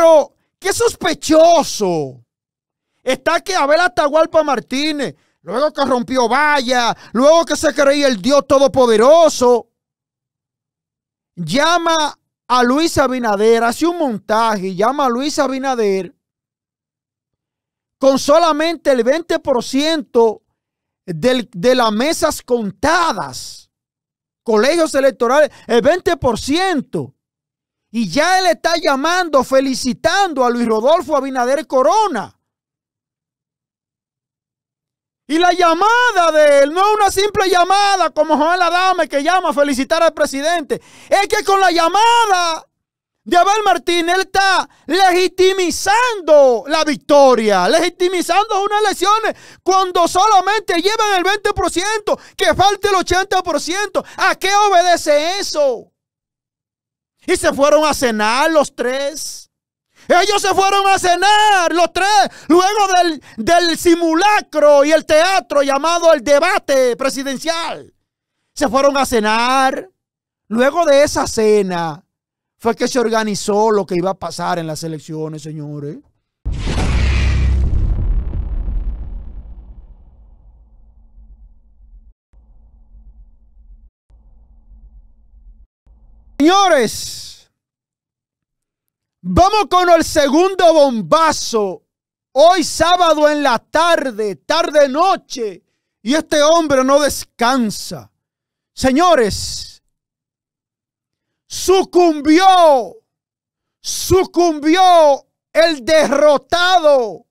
Pero, qué sospechoso. Está que Abel Atahualpa Martínez, luego que rompió valla, luego que se creía el Dios Todopoderoso, llama a Luis Abinader, hace un montaje, llama a Luis Abinader con solamente el 20% de las mesas contadas, colegios electorales, el 20%. Y ya él está llamando, felicitando a Luis Rodolfo Abinader Corona. Y la llamada de él no es una simple llamada como la Adame que llama a felicitar al presidente. Es que con la llamada de Abel Martín, él está legitimizando la victoria, legitimizando unas elecciones cuando solamente llevan el 20%, que falte el 80%. ¿A qué obedece eso? Y se fueron a cenar los tres. Ellos se fueron a cenar, los tres, luego del, simulacro y el teatro llamado el debate presidencial. Se fueron a cenar. Luego de esa cena fue que se organizó lo que iba a pasar en las elecciones, señores. Señores, vamos con el segundo bombazo. Hoy sábado en la tarde, tarde noche, y este hombre no descansa. Señores, sucumbió, sucumbió el derrotado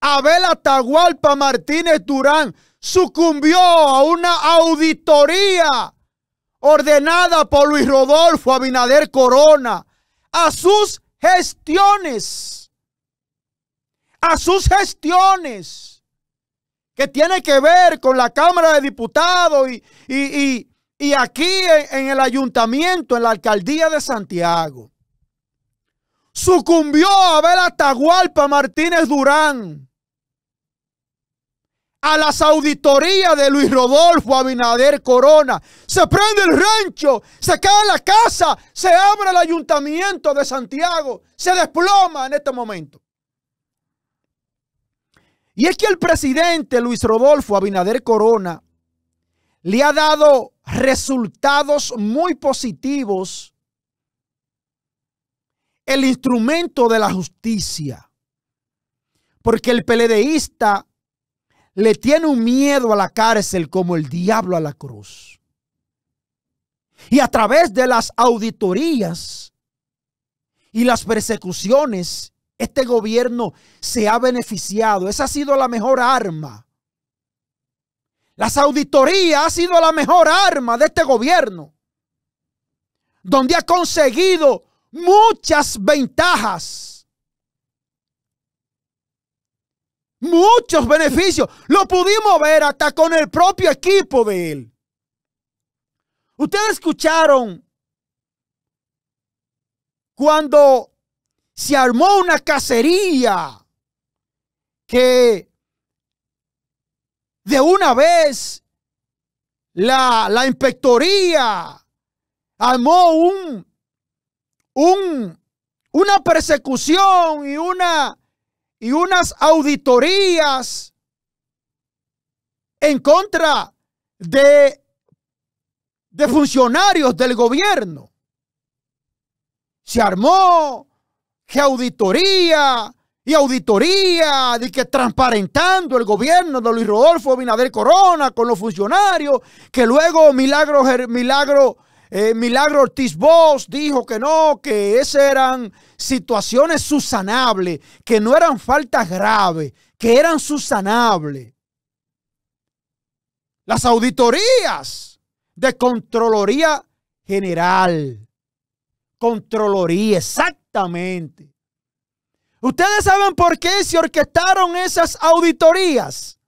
Abel Atahualpa Martínez Durán, sucumbió a una auditoría ordenada por Luis Rodolfo Abinader Corona, a sus gestiones, a sus gestiones, que tiene que ver con la Cámara de Diputados y, y, y, aquí en, el ayuntamiento, en la alcaldía de Santiago. Sucumbió a Tahualpa Martínez Durán a las auditorías de Luis Rodolfo Abinader Corona. Se prende el rancho, se cae la casa, se abre el ayuntamiento de Santiago, se desploma en este momento. Y es que el presidente Luis Rodolfo Abinader Corona le ha dado resultados muy positivos el instrumento de la justicia. Porque el peledeísta le tiene un miedo a la cárcel como el diablo a la cruz. Y a través de las auditorías y las persecuciones, este gobierno se ha beneficiado. Esa ha sido la mejor arma. Las auditorías ha sido la mejor arma de este gobierno, donde ha conseguido muchas ventajas Muchos beneficios. Lo pudimos ver hasta con el propio equipo de él. Ustedes escucharon cuando se armó una cacería que de una vez la, la inspectoría armó un, un, una persecución y una y unas auditorías en contra de, de funcionarios del gobierno. Se armó que auditoría y auditoría de que transparentando el gobierno de Luis Rodolfo Binader Corona con los funcionarios, que luego Milagro, Milagro eh, Milagro Ortiz Bosch dijo que no, que esas eran situaciones susanables, que no eran faltas graves, que eran susanables. Las auditorías de Contraloría General. Contraloría, exactamente. ¿Ustedes saben por qué se orquestaron esas auditorías?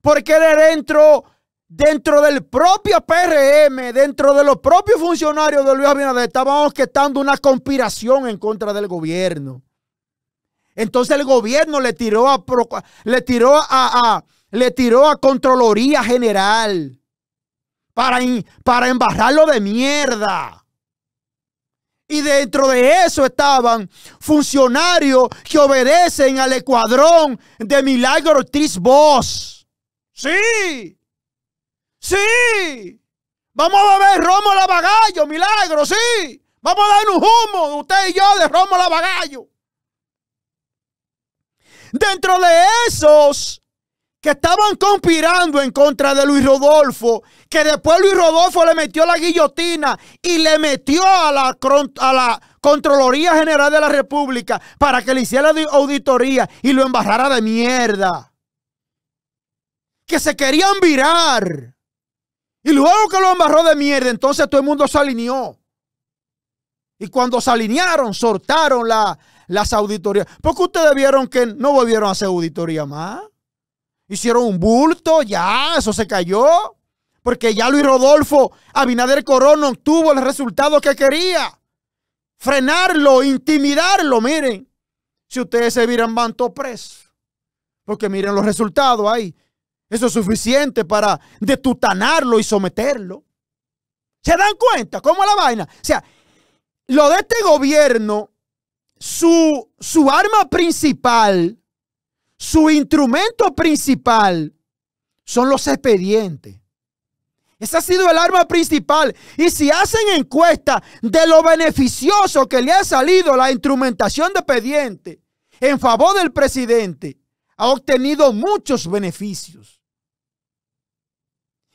Porque dentro dentro del propio PRM, dentro de los propios funcionarios de Luis Abinader, que estando una conspiración en contra del gobierno. Entonces el gobierno le tiró a, le tiró a, le tiró a Contraloría General para, para embarrarlo de mierda. Y dentro de eso estaban funcionarios que obedecen al escuadrón de Milagro Ortiz Sí. Sí. Vamos a ver romo lavagallo, milagro, sí. Vamos a dar un humo, usted y yo, de romo lavagallo. Dentro de esos que estaban conspirando en contra de Luis Rodolfo, que después Luis Rodolfo le metió la guillotina y le metió a la, a la Contraloría General de la República para que le hiciera auditoría y lo embarrara de mierda. Que se querían virar y luego que lo embarró de mierda, entonces todo el mundo se alineó. Y cuando se alinearon, soltaron la, las auditorías. Porque ustedes vieron que no volvieron a hacer auditoría más. Hicieron un bulto, ya, eso se cayó. Porque ya Luis Rodolfo Abinader Corona obtuvo el resultado que quería. Frenarlo, intimidarlo, miren. Si ustedes se vieran, van todos presos. Porque miren los resultados ahí. Eso es suficiente para detutanarlo y someterlo. ¿Se dan cuenta cómo la vaina? O sea, lo de este gobierno, su, arma principal, su instrumento principal son los expedientes. Ese ha sido el arma principal. Y si hacen encuesta de lo beneficioso que le ha salido la instrumentación de expediente en favor del presidente, ha obtenido muchos beneficios.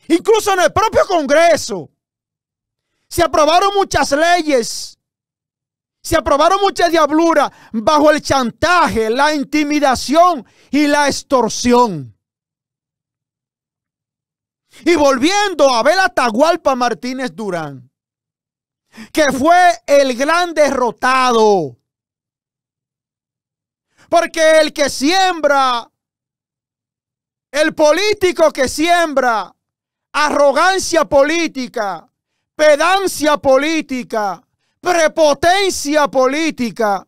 Incluso en el propio Congreso se aprobaron muchas leyes, se aprobaron muchas diabluras bajo el chantaje, la intimidación y la extorsión. Y volviendo a ver a Tahualpa Martínez Durán, que fue el gran derrotado. Porque el que siembra, el político que siembra arrogancia política, pedancia política, prepotencia política,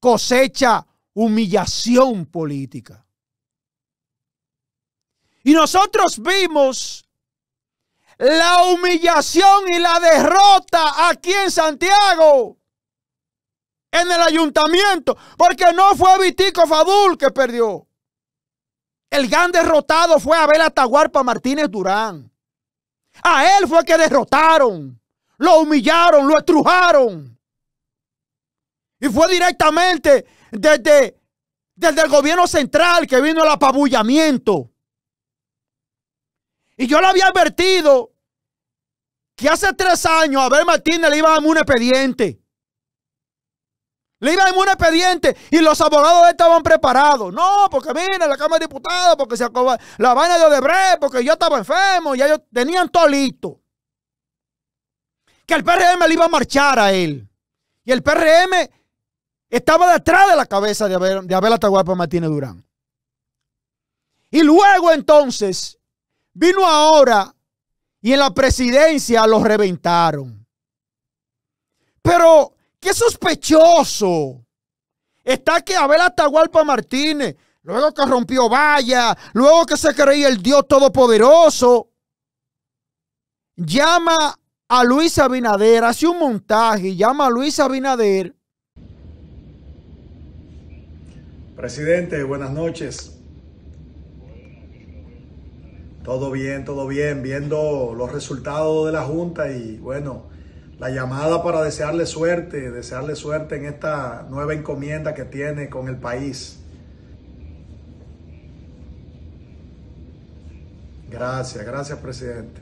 cosecha humillación política. Y nosotros vimos la humillación y la derrota aquí en Santiago, en el ayuntamiento, porque no fue Vitico Fadul que perdió. El gran derrotado fue Abel Atahualpa Martínez Durán. A él fue que derrotaron, lo humillaron, lo estrujaron. Y fue directamente desde, desde el gobierno central que vino el apabullamiento. Y yo le había advertido que hace tres años a Abel Martínez le iba a dar un expediente. Le a ir un expediente y los abogados estaban preparados. No, porque mira, la Cámara de Diputados, porque se acabó la vaina de Odebrecht, porque yo estaba enfermo, ya ellos tenían todo listo. Que el PRM le iba a marchar a él. Y el PRM estaba detrás de la cabeza de Abel, de Abel Atahualpa Martínez Durán. Y luego entonces vino ahora y en la presidencia los reventaron. Pero Qué sospechoso. Está que Abel Atahualpa Martínez, luego que rompió valla, luego que se creía el Dios Todopoderoso, llama a Luis Abinader, hace un montaje, llama a Luis Abinader. Presidente, buenas noches. Todo bien, todo bien, viendo los resultados de la Junta y bueno la llamada para desearle suerte, desearle suerte en esta nueva encomienda que tiene con el país. Gracias, gracias presidente.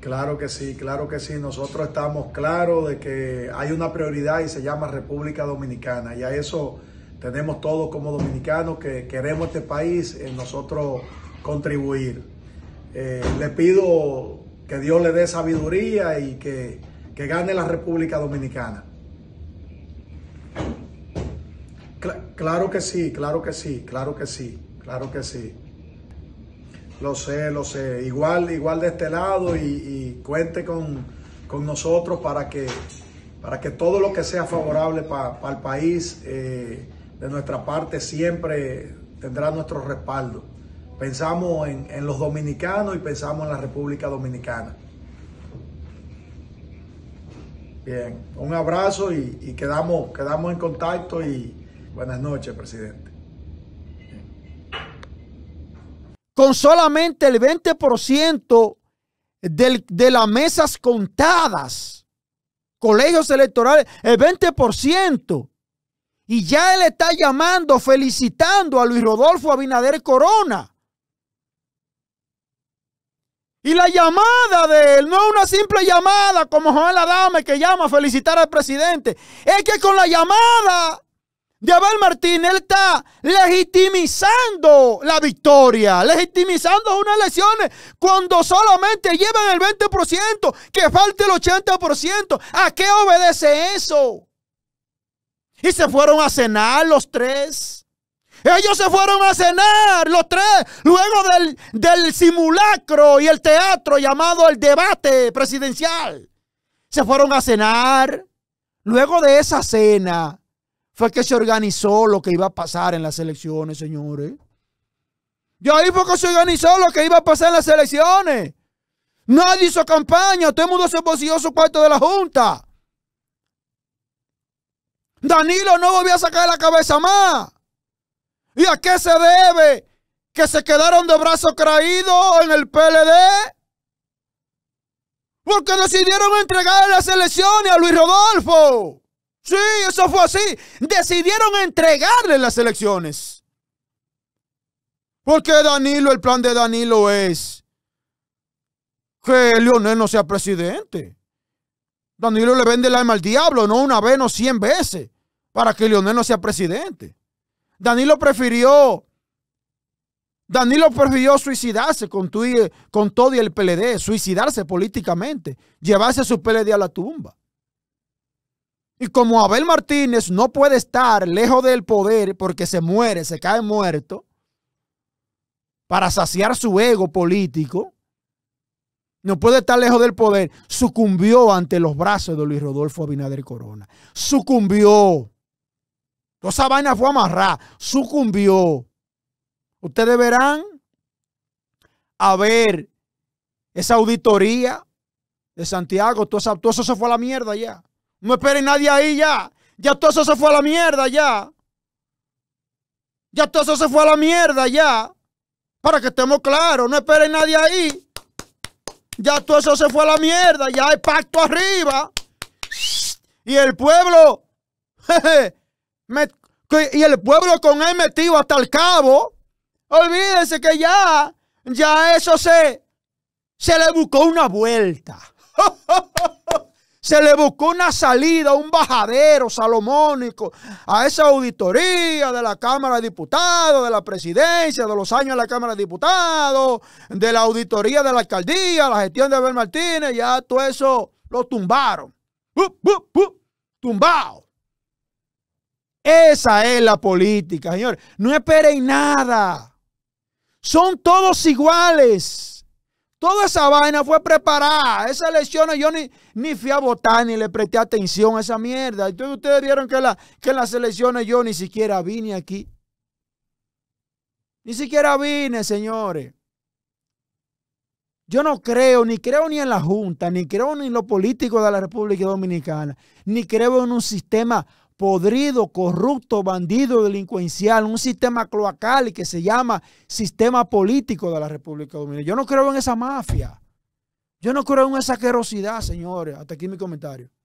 Claro que sí, claro que sí. Nosotros estamos claros de que hay una prioridad y se llama República Dominicana. Y a eso tenemos todos como dominicanos que queremos este país en nosotros contribuir. Eh, le pido que Dios le dé sabiduría y que, gane la República Dominicana. claro que sí, claro que sí, claro que sí, claro que sí. Lo sé, lo sé. Igual, igual de este lado y, cuente con, nosotros para que, para que todo lo que sea favorable para el país, eh, de nuestra parte, siempre tendrá nuestro respaldo. Pensamos en, los dominicanos y pensamos en la República Dominicana. Bien, un abrazo y, quedamos, quedamos en contacto y buenas noches, presidente. Con solamente el 20% del, de las mesas contadas, colegios electorales, el 20%. Y ya él está llamando, felicitando a Luis Rodolfo Abinader Corona y la llamada de él no es una simple llamada como Joel Adame que llama a felicitar al presidente. Es que con la llamada de Abel Martín, él está legitimizando la victoria, legitimizando unas elecciones cuando solamente llevan el 20%, que falte el 80%. ¿A qué obedece eso? Y se fueron a cenar los tres. Ellos se fueron a cenar, los tres, luego del, simulacro y el teatro llamado el debate presidencial. Se fueron a cenar. Luego de esa cena fue que se organizó lo que iba a pasar en las elecciones, señores. Y ahí fue que se organizó lo que iba a pasar en las elecciones. Nadie hizo campaña, todo el mundo se poseyó su cuarto de la Junta. Danilo no volvió a sacar la cabeza más. ¿Y a qué se debe? ¿Que se quedaron de brazos caídos en el PLD? Porque decidieron entregarle las elecciones a Luis Rodolfo. Sí, eso fue así. Decidieron entregarle las elecciones. Porque Danilo, el plan de Danilo es que Leonel no sea presidente. Danilo le vende el alma al diablo, no una vez, no cien veces, para que Leonel no sea presidente. Danilo prefirió, Danilo prefirió suicidarse con, con todo y el PLD, suicidarse políticamente, llevarse su PLD a la tumba. Y como Abel Martínez no puede estar lejos del poder porque se muere, se cae muerto, para saciar su ego político, no puede estar lejos del poder, sucumbió ante los brazos de Luis Rodolfo Abinader Corona. Sucumbió. Toda esa vaina fue amarrada, sucumbió. Ustedes verán a ver esa auditoría de Santiago, todo, eso se fue a la mierda ya. No esperen nadie ahí ya. Ya todo eso se fue a la mierda ya. Ya todo eso se fue a la mierda ya. Para que estemos claros, no esperen nadie ahí. Ya todo eso se fue a la mierda, ya hay pacto arriba. Y el pueblo jeje, y el pueblo con él metido hasta el cabo. Olvídense que ya, ya eso se, se le buscó una vuelta. se le buscó una salida, un bajadero salomónico a esa auditoría de la Cámara de Diputados, de la presidencia, de los años de la Cámara de Diputados, de la auditoría de la alcaldía, la gestión de Abel Martínez, ya todo eso lo tumbaron. tumbado. Esa es la política, señor. No esperen nada. Son todos iguales. Toda esa vaina fue preparada. Esas elecciones yo ni, ni fui a votar ni le presté atención a esa mierda. Entonces ustedes vieron que, la, que en las elecciones yo ni siquiera vine aquí. Ni siquiera vine, señores. Yo no creo, ni creo ni en la Junta, ni creo ni en los políticos de la República Dominicana, ni creo en un sistema podrido, corrupto, bandido, delincuencial, un sistema cloacal y que se llama sistema político de la República Dominicana. Yo no creo en esa mafia. Yo no creo en esa querosidad, señores. Hasta aquí mi comentario.